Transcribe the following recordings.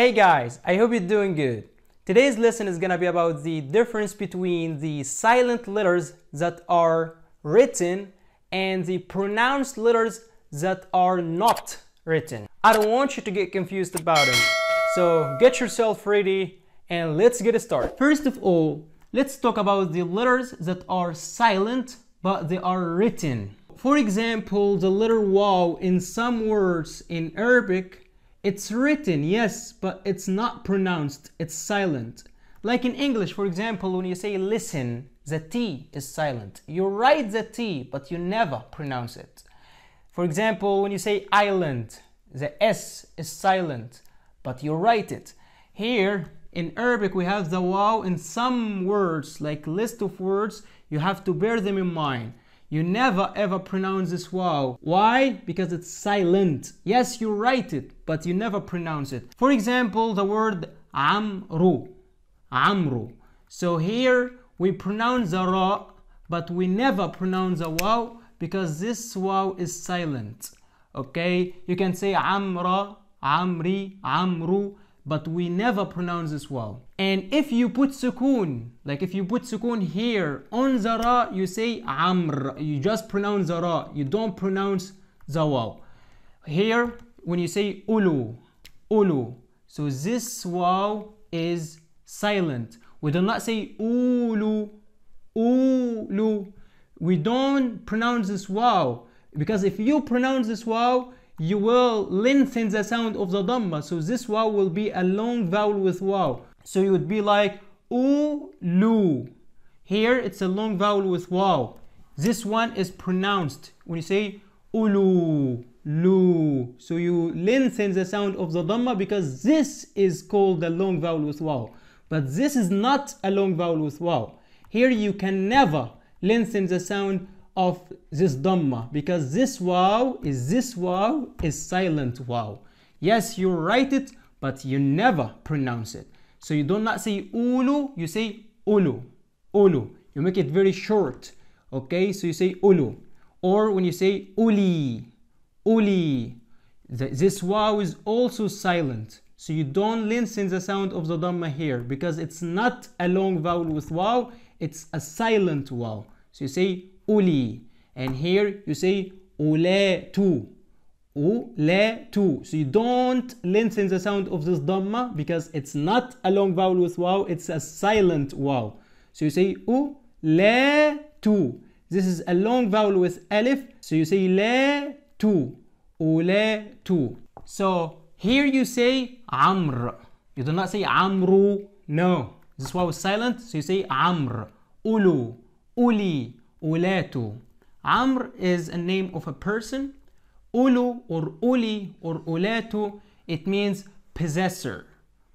Hey guys, I hope you're doing good. Today's lesson is gonna be about the difference between the silent letters that are written and the pronounced letters that are not written. I don't want you to get confused about them. So get yourself ready and let's get started. First of all, let's talk about the letters that are silent but they are written. For example, the letter wow in some words in Arabic it's written, yes, but it's not pronounced, it's silent. Like in English, for example, when you say listen, the T is silent. You write the T, but you never pronounce it. For example, when you say island, the S is silent, but you write it. Here in Arabic, we have the wow in some words, like list of words, you have to bear them in mind. You never ever pronounce this wow. Why? Because it's silent. Yes, you write it, but you never pronounce it. For example, the word amru, amru. So here we pronounce the ra, but we never pronounce the wow because this wow is silent. Okay, you can say amra, amri, amru but we never pronounce this well. And if you put sukun, like if you put sukun here on zara, you say amr. You just pronounce zara. You don't pronounce zawaw. Here, when you say ulu, ulu. So this waw is silent. We do not say ulu, ulu. We don't pronounce this waw because if you pronounce this waw, you will lengthen the sound of the Dhamma. So this vowel will be a long vowel with wow. So you would be like ulu. Here it's a long vowel with wow. This one is pronounced when you say ulu lu. So you lengthen the sound of the Dhamma because this is called a long vowel with wow. But this is not a long vowel with wow. Here you can never lengthen the sound of this Dhamma because this wow is this wow is silent wow. Yes, you write it, but you never pronounce it. So you do not say ulu, you say ulu, ulu. You make it very short. Okay, so you say ulu. Or when you say uli, uli, the, this wow is also silent. So you don't listen the sound of the Dhamma here because it's not a long vowel with wow, it's a silent wow. So you say uli. And here you say ulatu. Ulatu. So you don't lengthen the sound of this dhamma because it's not a long vowel with wow, it's a silent wow. So you say ulatu. This is a long vowel with alif, so you say le ulatu. Ulatu. So here you say amr. You do not say amru. No. This one was silent, so you say amr. Ulu. Uli. Ulatu. Amr is a name of a person. Ulu or Uli or Ulatu, it means possessor.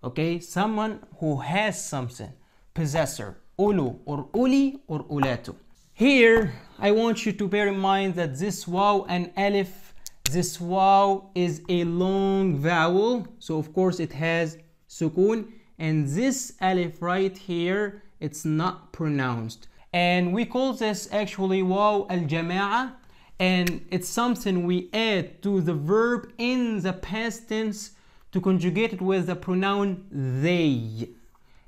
Okay, someone who has something. Possessor. Ulu or Uli or Ulatu. Here, I want you to bear in mind that this waw and alif, this waw is a long vowel. So of course it has sukun. And this alif right here, it's not pronounced and we call this actually waw al-jama'ah and it's something we add to the verb in the past tense to conjugate it with the pronoun they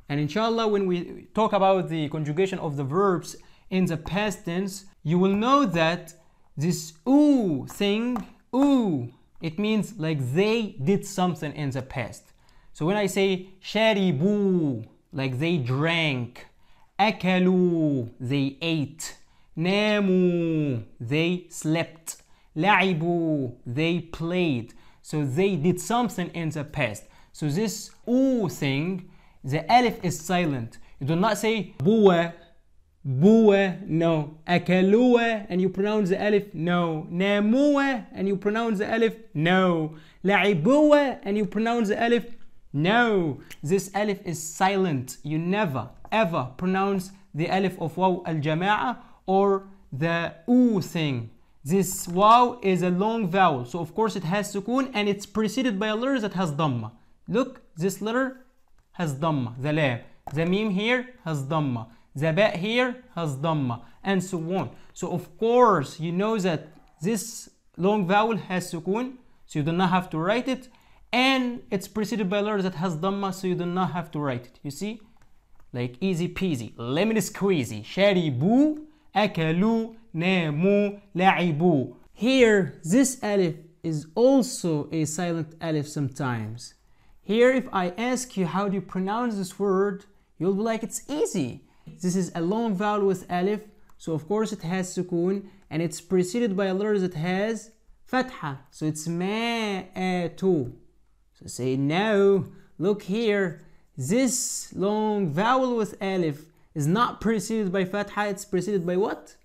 and inshallah when we talk about the conjugation of the verbs in the past tense you will know that this oo thing oo it means like they did something in the past so when i say sharibu like they drank أكلوا they ate ناموا they slept لعبوا they played so they did something in the past so this oo thing the alif is silent you do not say بوا بوا no أكلوا and you pronounce the alif no ناموا and you pronounce the alif no لعبوا and you pronounce the alif no, this alif is silent. You never, ever pronounce the alif of waw al-jama'ah or the oo thing. This waw is a long vowel, so of course it has sukoon and it's preceded by a letter that has dhamma. Look, this letter has dhamma, the lam. The meme here has dhamma. The ba here has dhamma, and so on. So of course you know that this long vowel has sukoon, so you do not have to write it and it's preceded by letter that has dhamma so you do not have to write it you see like easy peasy lemon squeezy sharibu akalu namu la'ibu here this alif is also a silent alif sometimes here if i ask you how do you pronounce this word you'll be like it's easy this is a long vowel with alif so of course it has sukoon and it's preceded by a letter that has fatha so it's too so say now, look here, this long vowel with alif is not preceded by fatha, it's preceded by what?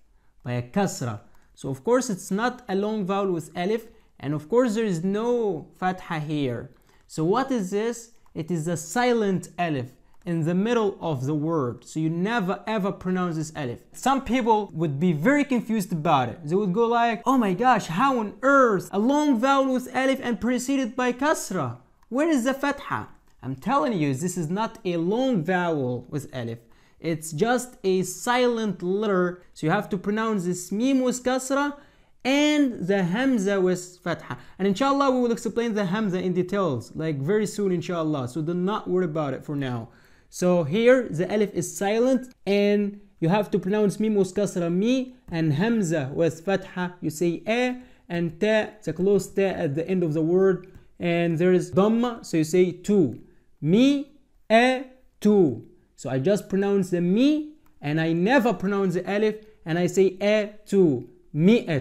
By a kasra. So of course it's not a long vowel with alif, and of course there is no fatha here. So what is this? It is a silent alif in the middle of the word. So you never ever pronounce this alif. Some people would be very confused about it. They would go like, oh my gosh, how on earth a long vowel with alif and preceded by kasra? Where is the fatha? I'm telling you, this is not a long vowel with alif. It's just a silent letter. So you have to pronounce this mim with kasra and the hamza with fatha. And inshallah, we will explain the hamza in details, like very soon inshallah. So do not worry about it for now. So here, the alif is silent and you have to pronounce mim with kasra mi and hamza with fatha. You say a and ta, the close ta at the end of the word and there is Dhamma, so you say two. Mi, a, two. So I just pronounce the mi and I never pronounce the alif and I say a, two.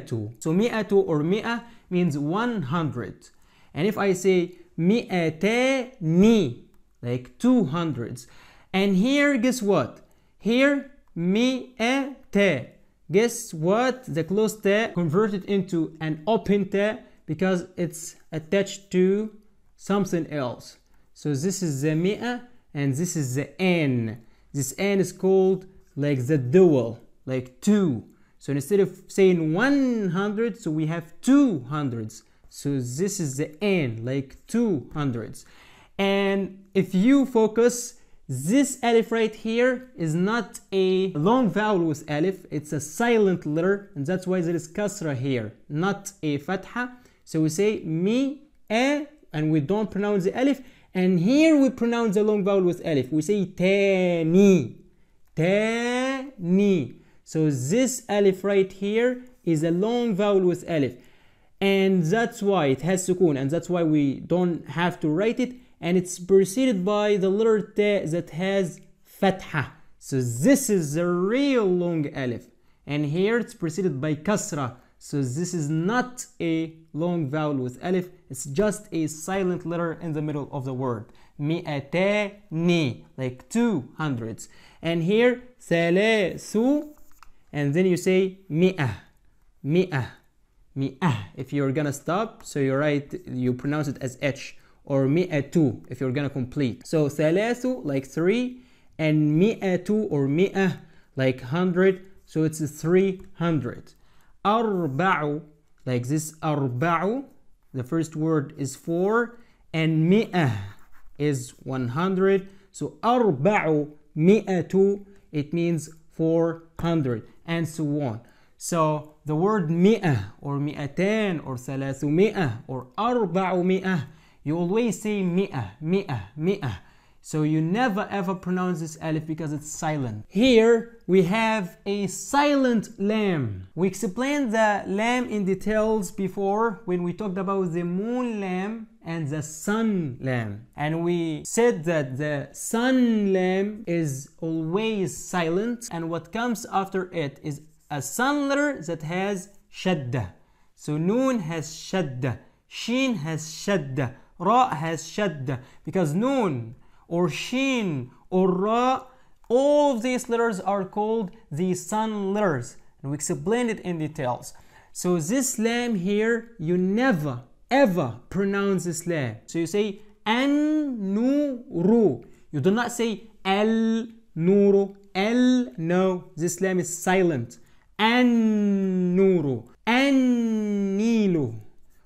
two. So two or a means 100. And if I say te ni, like 200s. And here, guess what? Here, te. Guess what? The closed te converted into an open te because it's attached to something else. So this is the mi'a and this is the n. This n is called like the dual, like two. So instead of saying 100, so we have two hundreds. So this is the n, like two hundreds. And if you focus, this alif right here is not a long vowel with alif, it's a silent letter, and that's why there is kasra here, not a fatha. So we say me, e and we don't pronounce the alif. And here we pronounce the long vowel with alif. We say ni, te ni. So this alif right here is a long vowel with alif. And that's why it has sukoon, and that's why we don't have to write it. And it's preceded by the letter te that has fatha. So this is the real long alif. And here it's preceded by kasra. So this is not a long vowel with alif, it's just a silent letter in the middle of the word. Mi'atani, like two hundreds. And here, thalathu, and then you say mi'a, mi'a, mi'a. If you're gonna stop, so you write, you pronounce it as h, or mi'atu, if you're gonna complete. So thalathu, like three, and mi'atu or mi'a like hundred, so it's 300 arba'u, like this arba'u, the first word is four, and mi'ah is 100. So arba'u mi'atu, it means 400, and so on. So the word mi'ah or mi'atan or thalathu mi'ah or arba'u mi'ah, you always say mi'ah, mi'ah, mi'ah. So you never ever pronounce this alif because it's silent. Here we have a silent lam. We explained the lam in details before when we talked about the moon lam and the sun lam. And we said that the sun lam is always silent and what comes after it is a sun letter that has shadda. So noon has shadda, sheen has shadda, ra has shadda because noon or Shin or Ra, all of these letters are called the sun letters. And we explained it in details. So this lam here, you never ever pronounce this lam. So you say an-nuru. You do not say el nuru el no, this lam is silent. An-nuru. An-nilu.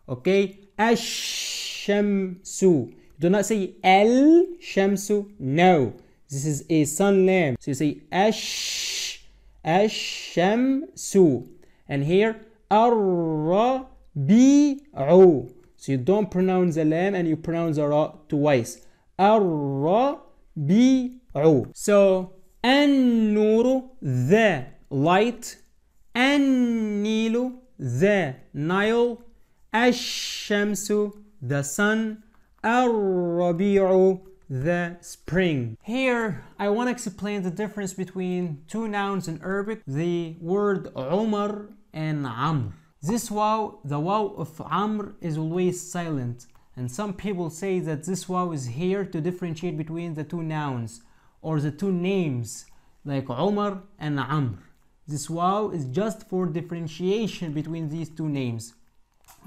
Okay? Ash-shamsu. Do not say al shamsu. No. This is a sun name. So you say ash ash-shamsu. And here ar So you don't pronounce the lam and you pronounce ar twice. ar So an-nuru the light. An-nilu the Nile. Ash-shamsu the sun. Al-Rabi'u the spring. Here, I want to explain the difference between two nouns in Arabic, the word Umar and Amr. This waw, the waw of Amr is always silent. And some people say that this waw is here to differentiate between the two nouns or the two names, like Umar and Amr. This waw is just for differentiation between these two names.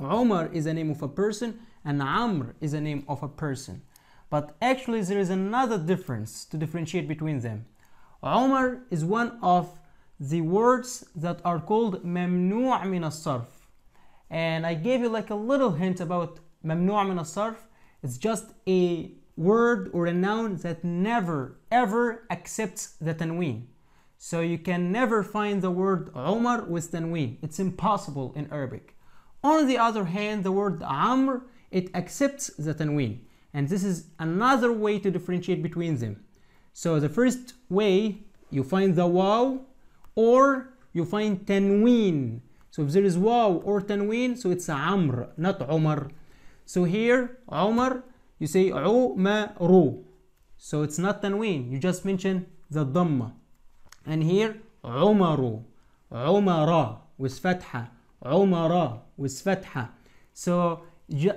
Umar is the name of a person and Amr is a name of a person. But actually there is another difference to differentiate between them. Umar is one of the words that are called mamnu' min as-sarf. And I gave you like a little hint about mamnu' min as-sarf. It's just a word or a noun that never ever accepts the tanween. So you can never find the word Umar with tanween. It's impossible in Arabic. On the other hand, the word Amr it accepts the tanween. And this is another way to differentiate between them. So the first way, you find the waw or you find tanween. So if there is waw or tanween, so it's amr, not umar. So here, umar, you say umaru. So it's not tanween, you just mention the dhamma. And here, umaru, umara with fatha, umara with fatha. So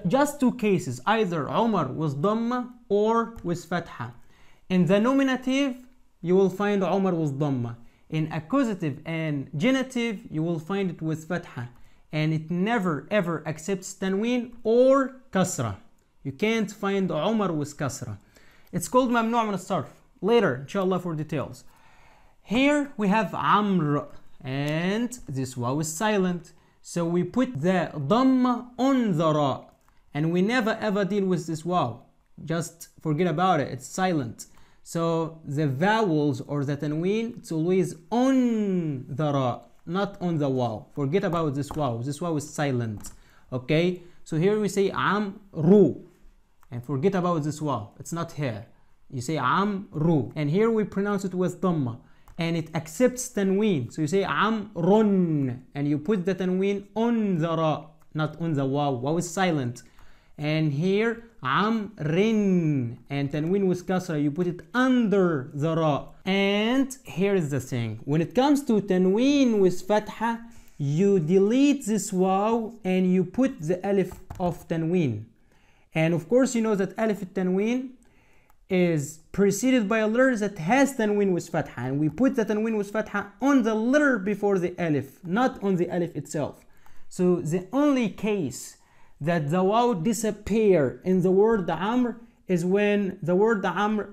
just two cases either Umar with Dhamma or with Fatha in the nominative you will find Umar with Dhamma in accusative and genitive you will find it with Fatha and it never ever accepts Tanween or Kasra you can't find Umar with Kasra it's called Mamnu' min sarf later inshallah for details here we have Amr and this waw is silent so we put the Dhamma on the Ra. And we never ever deal with this waw. Just forget about it. It's silent. So the vowels or the Tanween, it's always on the Ra, not on the waw. Forget about this waw. This waw is silent. Okay? So here we say Am Ru. And forget about this waw. It's not here. You say Am Ru. And here we pronounce it with Dhamma and it accepts tanween. So you say amrun and you put the tanween on the ra, not on the waw. Waw is silent. And here amrin and tanween with kasra, you put it under the ra. And here is the thing. When it comes to tanween with fatha, you delete this waw and you put the alif of tanween. And of course you know that alif tanween is preceded by a letter that has tanwin with fatha and we put the tanwin with fatha on the letter before the alif not on the alif itself so the only case that the waw disappear in the word amr is when the word amr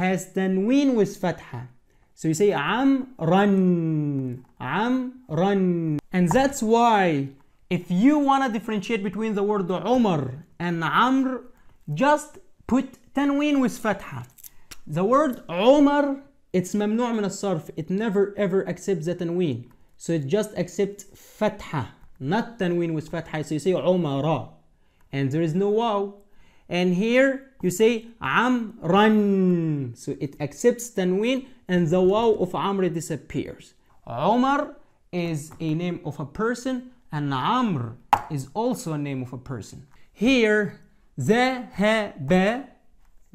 has tanwin with fatha so you say am run am run and that's why if you want to differentiate between the word umar and amr just put تنوين with fathah. the word عمر it's ممنوع من الصرف it never ever accepts the تنوين so it just accepts فتحة not تنوين with fathah. so you say عمر and there is no واو and here you say عمرا so it accepts tanween and the waw of عمر disappears عمر is a name of a person and amr is also a name of a person here ذهب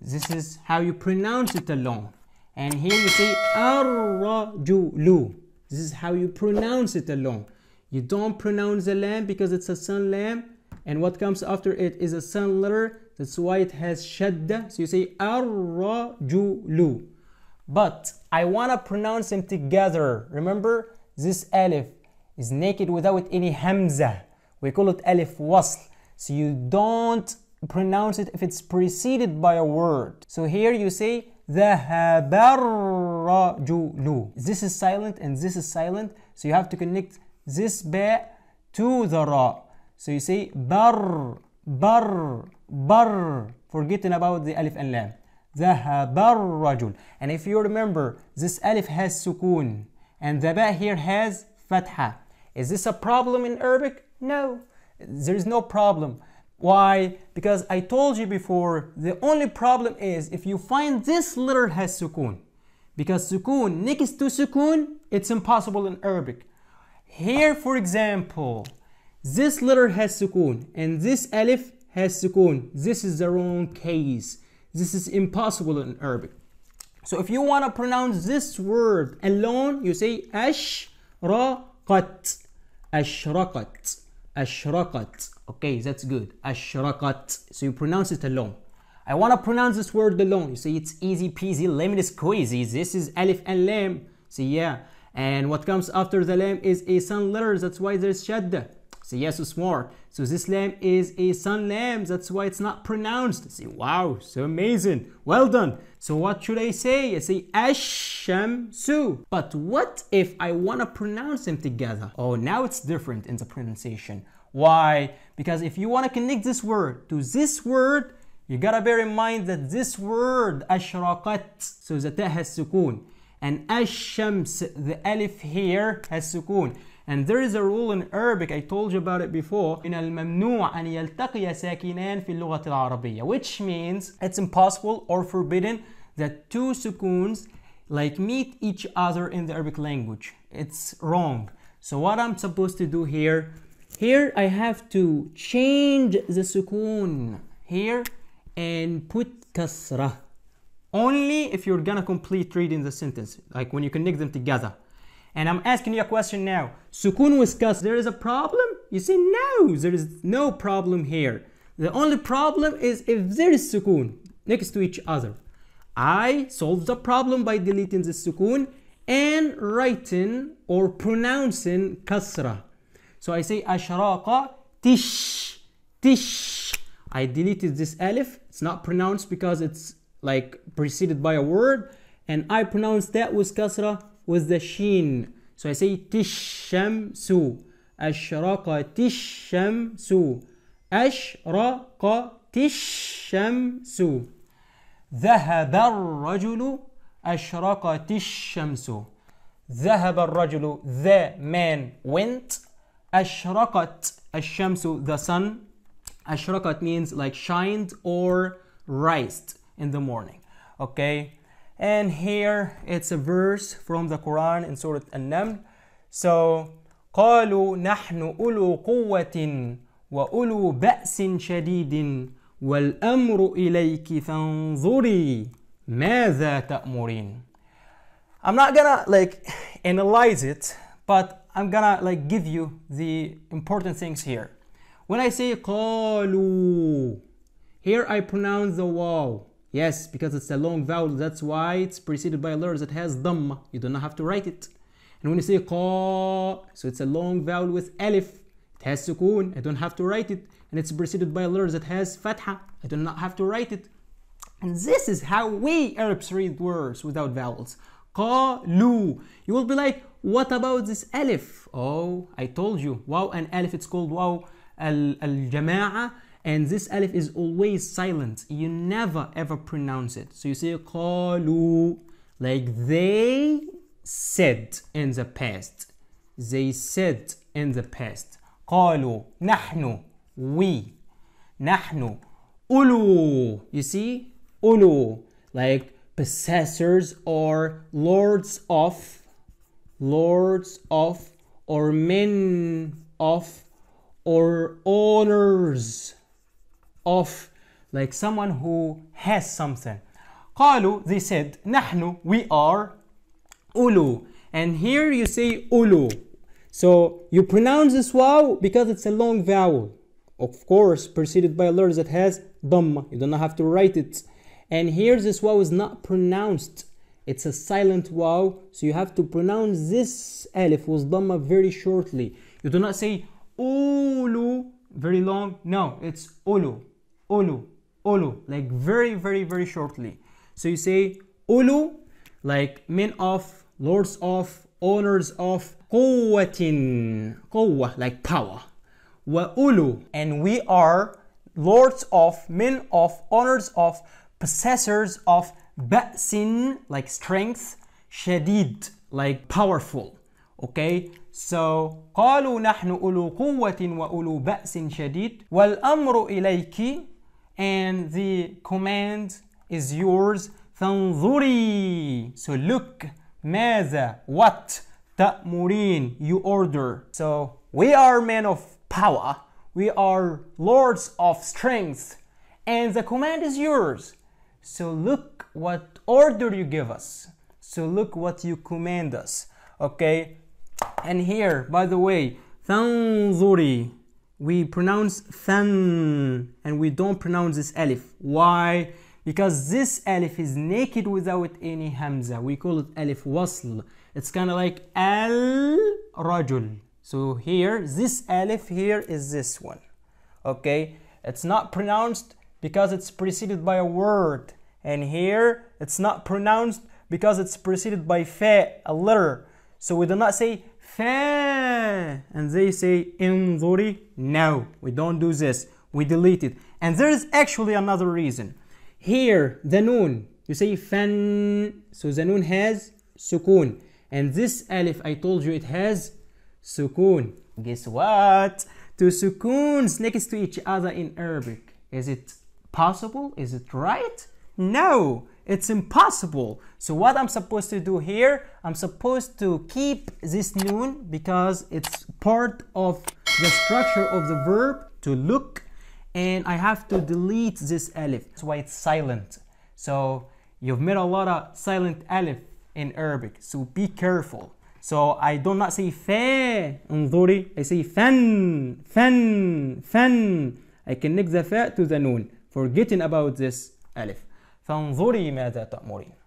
this is how you pronounce it alone. And here you say ar This is how you pronounce it alone. You don't pronounce the lam because it's a sun lam. And what comes after it is a sun letter. That's why it has shadda. So you say ar But I want to pronounce them together. Remember, this alif is naked without any hamza. We call it alif wasl. So you don't pronounce it if it's preceded by a word. So here you say ذهب الرجل. This is silent and this is silent. So you have to connect this ba to the ra. So you say bar, bar, bar. Forgetting about the alif and lam. ذهب الرجل. And if you remember, this alif has sukun and the ba here has fatha. Is this a problem in Arabic? No, there is no problem. Why? Because I told you before, the only problem is if you find this letter has sukun. Because sukun, next to sukun, it's impossible in Arabic. Here, for example, this letter has sukun and this alif has sukun. This is the wrong case. This is impossible in Arabic. So if you want to pronounce this word alone, you say ashraqat, ashraqat, ashraqat. Okay, that's good. Ashraqat. So you pronounce it alone. I want to pronounce this word alone. You see, it's easy peasy, lemon squeezy. This is alif and lam. See, yeah. And what comes after the lam is a sun letter. That's why there's shadda. See, yes, so smart. So this lam is a sun lam. That's why it's not pronounced. See, wow, so amazing. Well done. So what should I say? I say ashamsu. But what if I want to pronounce them together? Oh, now it's different in the pronunciation. Why? Because if you want to connect this word to this word, you gotta bear in mind that this word ashraqat, so the ta has sukoon, and ashams, the alif here has sukoon. And there is a rule in Arabic, I told you about it before, in al-mamnu' an yaltaqiya sakinan fi al al-arabiyya, which means it's impossible or forbidden that two sukoons like meet each other in the Arabic language. It's wrong. So what I'm supposed to do here here I have to change the sukoon here and put kasra. Only if you're gonna complete reading the sentence, like when you connect them together. And I'm asking you a question now. Sukoon with kasra, there is a problem? You say no, there is no problem here. The only problem is if there is sukoon next to each other. I solve the problem by deleting the sukoon and writing or pronouncing kasra. So I say ashraqa tish tish. I deleted this alif. It's not pronounced because it's like preceded by a word. And I pronounce that with kasra with the sheen. So I say tishamsu. أشرقت الشمس أشرقت الشمس ذهب الرجل أشرقت الشمس ذهب الرجل the man went Ashraqat, Ashamsu, the sun. Ashraqat means like shined or rised in the morning. Okay. And here it's a verse from the Quran in Surah An-Naml. So, قالوا نحن أولو قوة وأولو بأس شديد والأمر إليك فانظري ماذا تأمرين I'm not gonna like analyze it, but I'm gonna like give you the important things here. When I say qalu, here I pronounce the wow. Yes, because it's a long vowel, that's why it's preceded by a letter that has dhamma. You do not have to write it. And when you say qa, so it's a long vowel with alif. It has sukoon, I don't have to write it. And it's preceded by a letter that has fatha. I do not have to write it. And this is how we Arabs read words without vowels. Qalu. You will be like, what about this alif? Oh, I told you, wow and alif, it's called wow al-jama'ah. And this alif is always silent. You never ever pronounce it. So you say qalu, like they said in the past. They said in the past. قالوا نحن we نحن ulu. you see ulu, like possessors or lords of lords of, or men of, or owners of, like someone who has something. قالوا, they said, نحن, we are, ulu. And here you say ulu. So you pronounce this wow because it's a long vowel. Of course, preceded by a letter that has dhamma. You do not have to write it. And here this wow is not pronounced it's a silent wow, so you have to pronounce this alif with dhamma very shortly. You do not say ulu very long. No, it's ulu, ulu, ulu, like very, very, very shortly. So you say ulu, like men of, lords of, owners of, quwwatin, quwwa, like power. Wa ulu, and we are lords of, men of, owners of, possessors of بأس like strength شديد like powerful okay so قالوا نحن أولو قوة وأولو بأس شديد والأمر إليك and the command is yours فانظري so look ماذا what تأمرين you order so we are men of power we are lords of strength and the command is yours so look what order you give us. So look what you command us. Okay? And here, by the way, thanzuri. We pronounce than and we don't pronounce this alif. Why? Because this alif is naked without any hamza. We call it alif wasl. It's kind of like al rajul. So here, this alif here is this one. Okay? It's not pronounced because it's preceded by a word. And here it's not pronounced because it's preceded by fa, a letter. So we do not say fa, and they say انظري. No, we don't do this. We delete it. And there is actually another reason. Here, the noon, you say fan, so the noon has sukun. And this alif, I told you it has sukun. Guess what? Two sukuns next to each other in Arabic. Is it possible? Is it right? No, it's impossible. So what I'm supposed to do here, I'm supposed to keep this noon because it's part of the structure of the verb to look and I have to delete this alif. That's why it's silent. So you've made a lot of silent alif in Arabic. So be careful. So I do not say fa انظري I say fan fan fan I connect the fa to the noon forgetting about this alif فانظري ماذا تأمرين